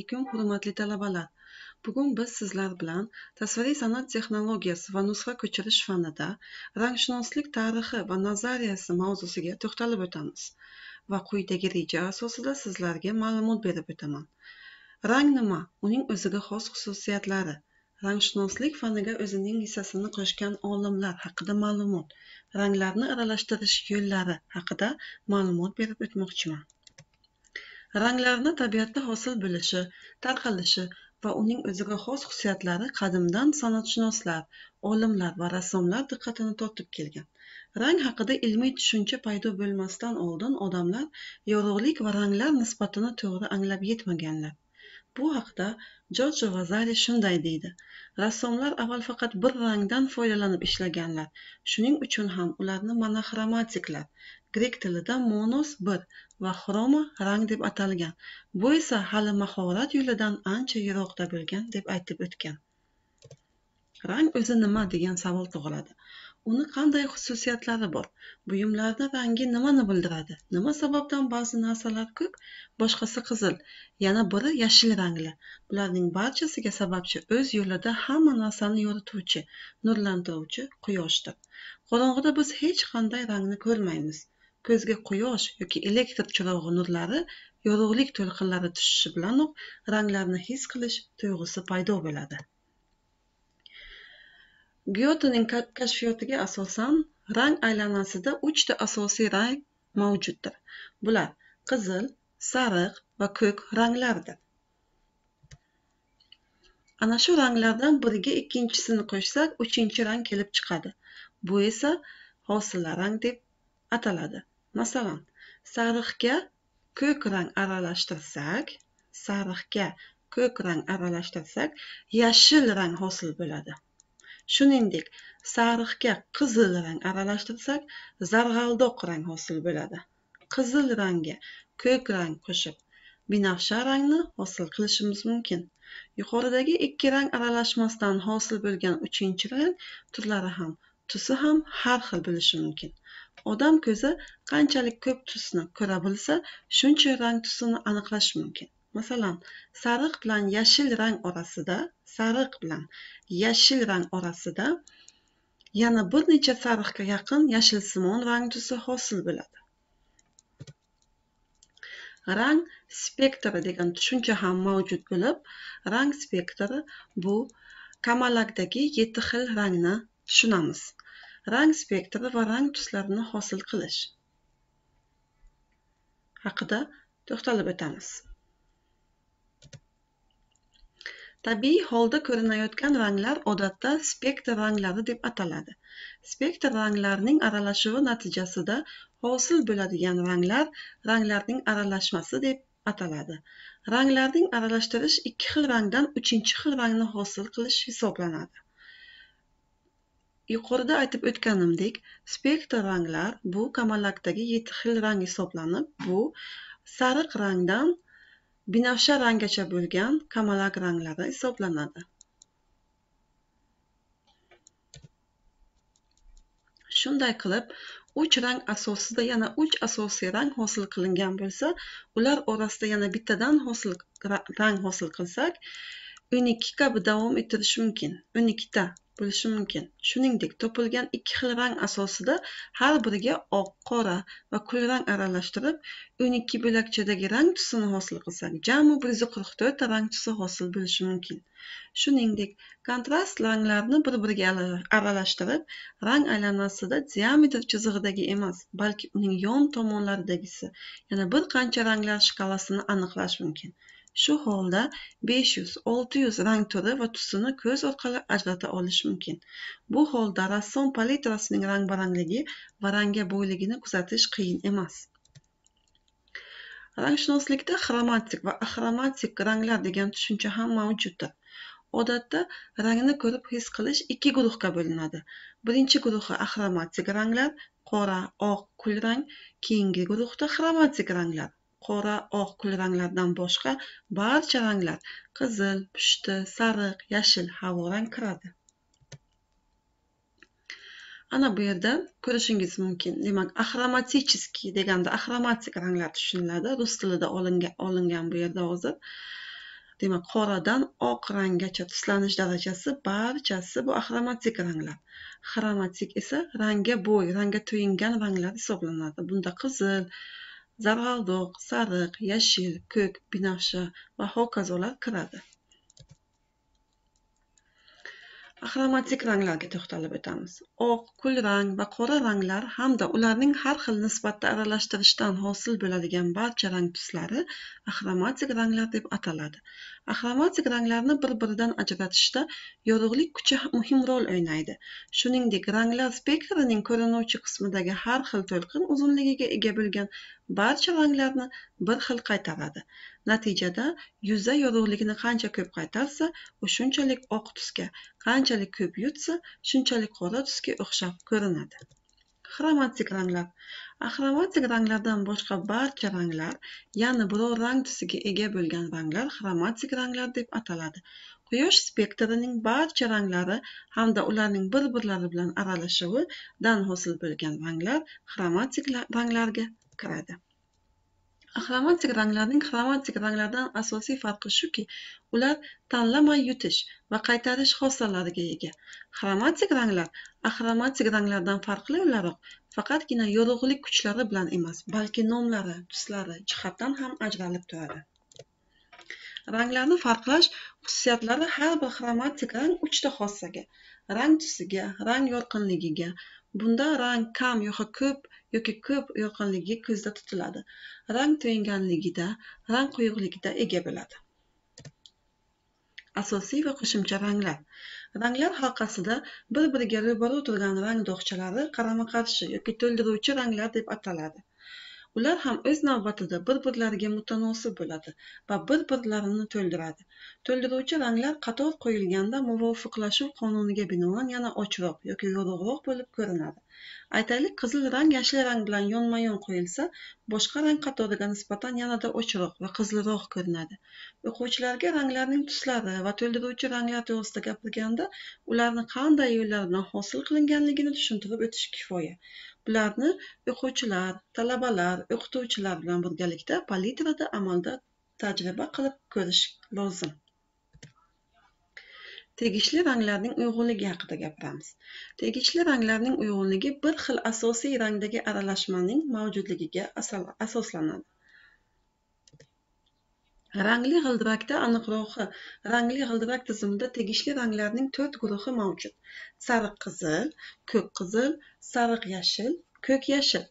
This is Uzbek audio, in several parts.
alaykum hurmatli talabalar bugun biz sizlar bilan tasviriy san'at texnologiyasi va nusxa ko'chirish fanida rangshunoslik tarixi va nazariyasi mavzusiga to'xtalib o'tamiz va quyidagi reja asosida sizlarga ma'lumot berib o'taman rang nima uning o'ziga xos xususiyatlari rangshunoslik faniga o'zining hissasini qo'shgan olimlar haqida ma'lumot ranglarni aralashtirish yo'llari haqida ma'lumot berib o'tmoqchiman ranglarni tabiatda hosil bo'lishi tarqalishi va uning o'ziga xos xususiyatlari qadimdan san'atshunoslar olimlar va rassomlar diqqatini tortib kelgan rang haqida ilmiy tushuncha paydo bo'lmasdan oldin odamlar yorug'lik va ranglar nisbatini to'g'ri anglab yetmaganlar bu haqda jorjo vazari shunday deydi rassomlar avval faqat bir rangdan foydalanib ishlaganlar shuning uchun ham ularni monoxromatiklar grek tilida monos bir va xromo rang deb atalgan bu esa hali mahorat yo'lidan ancha yiroqda bo'lgan deb aytib o'tgan rang o'zi nima degan savol tug'iladi uni qanday xususiyatlari bor buyumlarni rangi nimani bildiradi nima sababdan ba'zi narsalar ko'k boshqasi qizil yana biri yashil rangli bularning barchasiga sababchi o'z yo'lida hamma narsani yorituvchi nurlantiruvchi quyoshdir qorong'ida biz hech qanday rangni ko'rmaymiz ko'zga quyosh yoki elektr chirog'i nurlari yorug'lik to'lqinlari tushishi bilanoq ranglarni his qilish tuyg'usi paydo bo'ladi Gyotening kashfiyotiga asosan rang aylanasida 3 ta asosiy rang mavjuddir. Bular qizil, sariq va ko'k ranglardir. Ana shu ranglardan biriga ikkinchisini qo'shsak, 3-rang kelib chiqadi. Bu esa hosila rang deb ataladi. Masalan, sariqga ko'k rang aralashtirsak, sariqga ko'k rang aralashtirsak, yashil rang hosil bo'ladi. shuningdek sariqga qizil rang aralashtirsak zarg'aldoq rang hosil bo'ladi qizil rangga ko'k rang qo'shib binafsha rangni hosil qilishimiz mumkin yuqoridagi ikki rang aralashmasidan hosil bo'lgan uchinchi rang turlari ham tusi ham har xil bo'lishi mumkin odam ko'zi qanchalik ko'p tusni ko'ra bilsa shuncha rang tusini aniqlash mumkin masalan sariq bilan yashil rang orasida sariq bilan yashil rang orasida yana bir necha sariqqa yaqin yashilsimon rang tusi hosil bo'ladi rang spektri degan tushuncha ham mavjud bo'lib rang spektri bu kamalakdagi yetti xil rangni tushunamiz rang spektri va rang tuslarini hosil qilish haqida to'xtalib o'tamiz tabiiy holda ko'rinayotgan ranglar odatda spektr ranglari deb ataladi spektr ranglarning aralashuvi natijasida hosil bo'ladigan ranglar ranglarning aralashmasi deb ataladi ranglarning aralashtirish ikki xil rangdan uchinchi xil rangni hosil qilish hisoblanadi yuqorida aytib o'tganimdek spektr ranglar bu kamalakdagi yetti xil rang hisoblanib bu sariq rangdan binafsha ranggacha bo'lgan kamalak ranglari hisoblanadi shunday qilib uch rang asosida yana uch asosiy rang hosil qilingan bo'lsa ular orasida yana bittadan hosil rang hosil qilsak o'n ikki kabi davom ettirish mumkin o'n ikkita bo'lishi mumkin shuningdek topilgan ikki xil rang asosida har biriga oq qora va kulrang aralashtirib o'n ikki bo'lakchadagi rang tusini hosil qilsak jami bir yuz qirq to'rtta rang tusi hosil bo'lishi mumkin shuningdek kontrast ranglarni bir biriga aralashtirib rang aylanmasida diametr chizig'idagi emas balki uning yon tomonlaridagisi yana bir qancha ranglar shkalasini aniqlash mumkin Shu holda 500-600 rang turi va tusini ko'z orqali ajrata olish mumkin. Bu holda rassom palitrasining rang-barangligi va rangga boyligini kuzatish qiyin emas. Rangshunoslikda xromatik va axromatik ranglar degan tushuncha ham mavjuddir. Odatda rangni ko'rib his qilish ikki guruhga bo'linadi. Birinchi guruhi axromatik ranglar, qora, oq, kulrang, keyingi guruhda xromatik ranglar, qora oq kulranglardan boshqa barcha ranglar qizil pushti sariq yashil havorang kiradi ana bu yerda ko'rishingiz mumkin demak axromatichеский deganda axromatik ranglar tushuniladi rus tilida olingan olingan bu yerda hozir demak qoradan oq ranggacha tuslanish darajasi barchasi bu axromatik ranglar xromatik esa rangga bo'y rangga to'yingan ranglar hisoblanadi bunda qizil zarg'aldoq sariq yashil ko'k binafsha va hokazolar kiradi axromatik ranglarga to'xtalib o'tamiz oq kulrang va qora ranglar hamda ularning har xil nisbatda aralashtirishdan hosil bo'ladigan barcha rang tuslari axromatik ranglar deb ataladi axromatik ranglarni bir biridan ajratishda yorug'lik kuchi muhim rol o'ynaydi shuningdek ranglar spektrining ko'rinuvchi qismidagi har xil to'lqin uzunligiga ega bo'lgan barcha ranglarni bir xil qaytaradi Natijada yuza yorug'ligini qancha ko'p qaytarsa, u shunchalik oq tusga, qanchalik ko'p yutsa, shunchalik qora tusga o'xshab ko'rinadi. Xromatik ranglar. Axromatik ah, ranglardan boshqa barcha ranglar, ya'ni biror rang tusiga ega bo'lgan ranglar xromatik ranglar deb ataladi. Quyosh spektrining barcha ranglari hamda ularning bir-birlari bilan aralashuvidan hosil bo'lgan ranglar xromatik ranglarga kiradi. Axromatik ranglarning xromatik ranglardan asosiy farqi shuki, ular tanlamay yutish va qaytarish xossalariga ega. Xromatik ranglar axromatik ranglardan farqli o'laroq faqatgina yorug'lik kuchlari bilan emas, balki nomlari, tuslari jihatdan ham ajralib turadi. Ranglarni farqlash xususiyatlari har bir xromatik rang 3 ta xossaga: rang tusiga, rang yorqinligiga, Bunda rang kam yoki ko'p yoki ko'p yorqinligi ko'zda tutiladi. Rang to'yinganligida, rang quyuqligida ega bo'ladi. Asosiy va qo'shimcha ranglar. Ranglar halqasida bir-biriga ro'bara turgan rang do'g'chalari qarama-qarshi yoki to'ldiruvchi ranglar deb ataladi. ular ham o'z navbatida bir birlariga mutanosib bo'ladi va bir birlarini to'ldiradi to'ldiruvchi ranglar qator qo'yilganda muvofiqlashuv qonuniga binoan yana ochroq yoki yorug'roq bo'lib ko'rinadi aytaylik qizil rang yashil rang bilan yonma yon qo'yilsa boshqa rang qatoriga nisbatan yanada ochroq va qizilroq ko'rinadi o'quvchilarga ranglarning tuslari va to'ldiruvchi ranglar to'g'risida gapirganda ularni qanday yo'llar bilan hosil qilinganligini tushuntirib o'tish kifoya Ularni o'quvchilar, talabalar, o'qituvchilar bilan birgalikda palitrada amalda tajriba qilib ko'rish lozim. tegishli ranglarning uyg'unligi haqida gapiramiz tegishli ranglarning uyg'unligi bir xil asosiy rangdagi aralashmaning mavjudligiga asoslanadi Rangli g'ildirakda aniqrog'i, rangli g'ildirak tizimida tegishli ranglarning 4 guruhi mavjud. Sariq qizil, ko'k qizil, sariq yashil, ko'k yashil.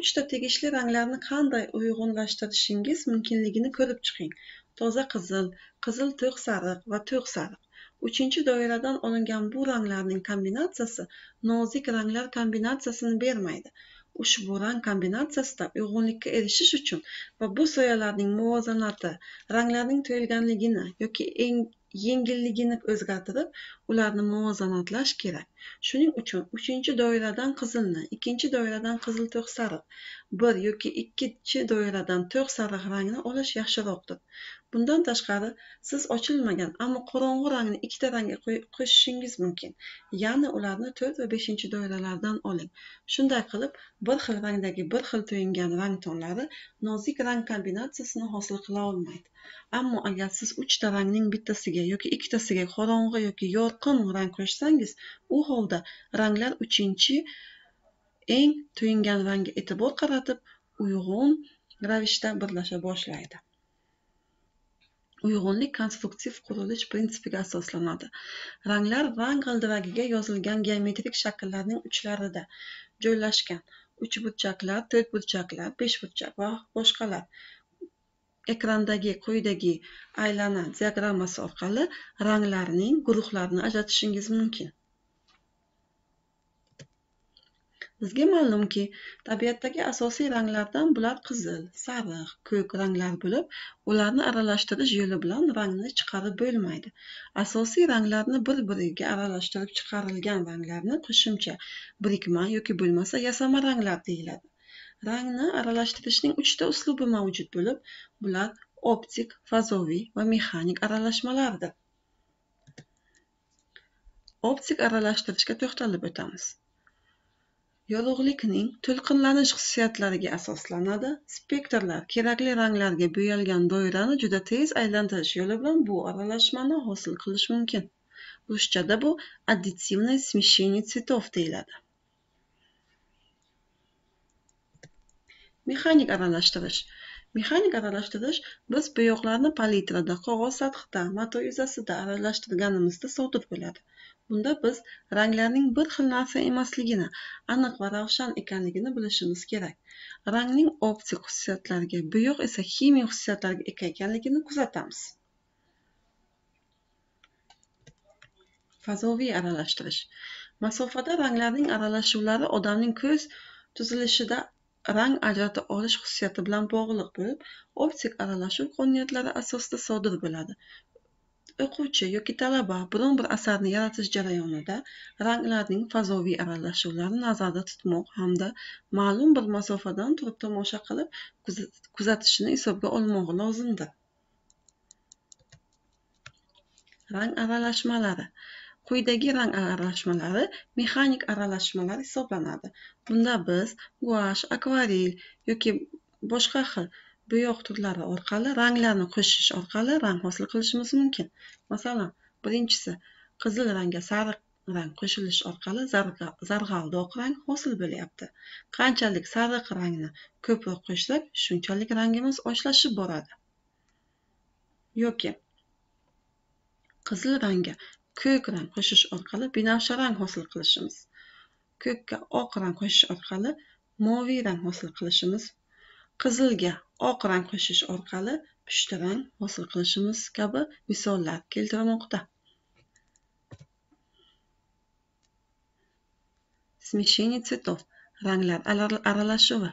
3 ta tegishli ranglarni qanday uyg'unlashtirishingiz mumkinligini ko'rib chiqing. Toza qizil, qizil to'q sariq va to'q sariq. 3 doiradan olingan bu ranglarning kombinatsiyasi nozik ranglar kombinatsiyasini bermaydi. ushbu rang kombinatsiyasida uyg'unlikka erishish uchun va bu soyalarning muvozanati ranglarning to'yilganligini yoki eng yengilligini o'zgartirib ularni muvozanatlash kerak shuning uchun uchinchi doiradan qizilni ikkinchi doiradan qizil to'q sariq bir yoki ikkinchi doiradan to'q sariq rangni olish yaxshiroqdir bundan tashqari siz ochilmagan ammo qorong'u rangni ikkita rangga qo'shishingiz mumkin ya'ni ularni to'rt va beshinchi doiralardan oling shunday qilib bir xil rangdagi bir xil to'yingan rang tonlari nozik rang kombinatsiyasini hosil qila olmaydi ammo agar siz uchta rangning bittasiga yoki ikkitasiga qorong'i yoki yorqin yorqin rang qo'shsangiz u holda ranglar uchinchi eng to'yingan rangga e'tibor qaratib uyg'un ravishda birlasha boshlaydi uyg'unlik konstruktiv qurilish prinsipiga asoslanadi ranglar rang g'ildiragiga yozilgan geometrik shakllarning uchlarida joylashgan uchburchaklar to'rtburchaklar beshburchak va boshqalar ekrandagi quyidagi aylana diagrammasi orqali ranglarning guruhlarini ajratishingiz mumkin bizga ma'lumki tabiatdagi asosiy ranglardan bular qizil sariq ko'k ranglar bo'lib ularni aralashtirish yo'li bilan rangni chiqarib bo'lmaydi asosiy ranglarni bir biriga aralashtirib chiqarilgan ranglarni qo'shimcha birikma yoki bo'lmasa yasama ranglar deyiladi rangni aralashtirishning uchta uslubi mavjud bo'lib bular optik fazoviy va mexanik aralashmalardir optik aralashtirishga to'xtalib o'tamiz yorug'likning to'lqinlanish xususiyatlariga asoslanadi spektrlar kerakli ranglarga bo'yalgan doirani juda tez aylantirish yo'li bilan bu aralashmani hosil qilish mumkin ruschada bu additivное smeshenie цветов deyiladi mexanik aralashtirish mexanik aralashtirish biz bo'yoqlarni palitrada qog'oz sathida mato yuzasida aralashtirganimizda sodir bo'ladi bunda biz ranglarning bir xil narsa emasligini aniq va ravshan ekanligini bilishimiz kerak rangning optik xususiyatlariga bo'yoq esa ximik xususiyatlarga ega ekanligini kuzatamiz fazoviy aralashtirish masofada ranglarning aralashuvlari odamning ko'z tuzilishida rang ajrata olish xususiyati bilan bog'liq bo'lib optik aralashuv qonuniyatlari asosida sodir bo'ladi o'quvchi yoki talaba biron bir asarni yaratish jarayonida ranglarning fazoviy aralashuvlarini nazarda tutmoq hamda ma'lum bir masofadan turib tomosha qilib kuzatishni hisobga olmog'i lozimdir rang aralashmalari quyidagi rang aralashmalari mexanik aralashmalar hisoblanadi bunda biz guash akvarel yoki boshqa xil bo'yoq turlari orqali ranglarni qo'shish orqali rang hosil qilishimiz mumkin masalan birinchisi qizil rangga sariq rang qo'shilish orqali zarg'aldoq rang hosil bo'lyapti qanchalik sariq rangni ko'proq qo'shsak shunchalik rangimiz ochlashib boradi yoki qizil rangga ko'k rang qo'shish orqali binafsha rang hosil qilishimiz ko'kka oq rang qo'shish orqali moviy rang hosil qilishimiz qizilga oq rang qo'shish orqali pushti rang hosil qilishimiz kabi misollar keltirmoqda смещение цветов ranglar aralashuvi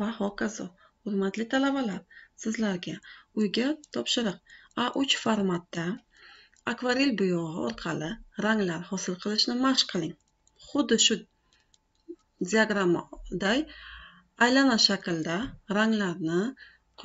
va hokazo Hurmatli talabalar, sizlarga uyga topshiriq A3 formatda akvarel bo'yog'i orqali ranglar hosil qilishni mashq qiling. Xuddi shu diagrammadagiday aylana shaklda ranglarni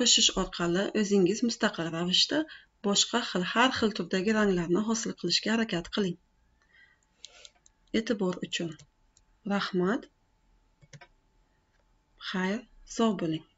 qo'shish orqali o'zingiz mustaqil ravishda boshqa xil har xil turdagi ranglarni hosil qilishga harakat qiling. E'tibor uchun rahmat. Xayr, sog' bo'ling.